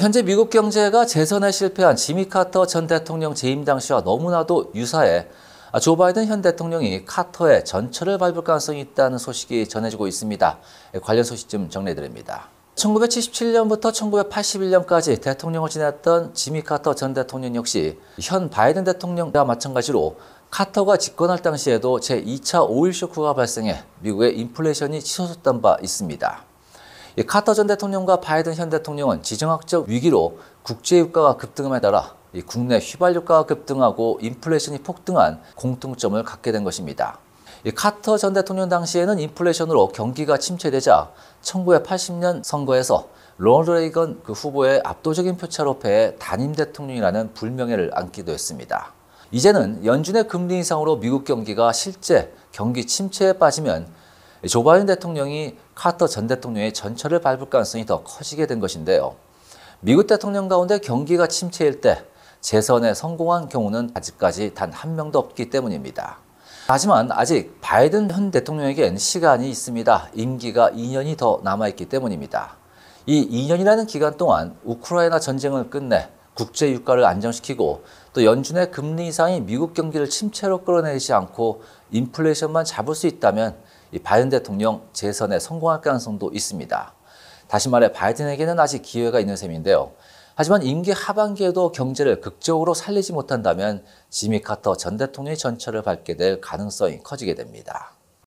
현재 미국 경제가 재선에 실패한 지미 카터 전 대통령 재임 당시와 너무나도 유사해 아, 조 바이든 현 대통령이 카터의 전철을 밟을 가능성이 있다는 소식이 전해지고 있습니다. 예, 관련 소식 좀 정리해드립니다. 1977년부터 1981년까지 대통령을 지냈던 지미 카터 전 대통령 역시 현 바이든 대통령과 마찬가지로 카터가 집권할 당시에도 제2차 오일 쇼크가 발생해 미국의 인플레이션이 치솟았던 바 있습니다. 카터 전 대통령과 바이든 현 대통령은 지정학적 위기로 국제유가가 급등함에 따라 국내 휘발유가가 급등하고 인플레이션이 폭등한 공통점을 갖게 된 것입니다. 카터 전 대통령 당시에는 인플레이션으로 경기가 침체되자 1980년 선거에서 로널드 레이건 그 후보의 압도적인 표차로 패해 단임 대통령이라는 불명예를 안기도 했습니다. 이제는 연준의 금리 인상으로 미국 경기가 실제 경기 침체에 빠지면 조 바이든 대통령이 카터 전 대통령의 전철을 밟을 가능성이 더 커지게 된 것인데요. 미국 대통령 가운데 경기가 침체일 때 재선에 성공한 경우는 아직까지 단 한 명도 없기 때문입니다. 하지만 아직 바이든 현 대통령에겐 시간이 있습니다. 임기가 2년이 더 남아있기 때문입니다. 이 2년이라는 기간 동안 우크라이나 전쟁을 끝내 국제 유가를 안정시키고 또 연준의 금리 인상이 미국 경기를 침체로 끌어내지 않고 인플레이션만 잡을 수 있다면 이 바이든 대통령 재선에 성공할 가능성도 있습니다. 다시 말해 바이든에게는 아직 기회가 있는 셈인데요. 하지만 임기 하반기에도 경제를 극적으로 살리지 못한다면 지미 카터 전 대통령의 전철을 밟게 될 가능성이 커지게 됩니다.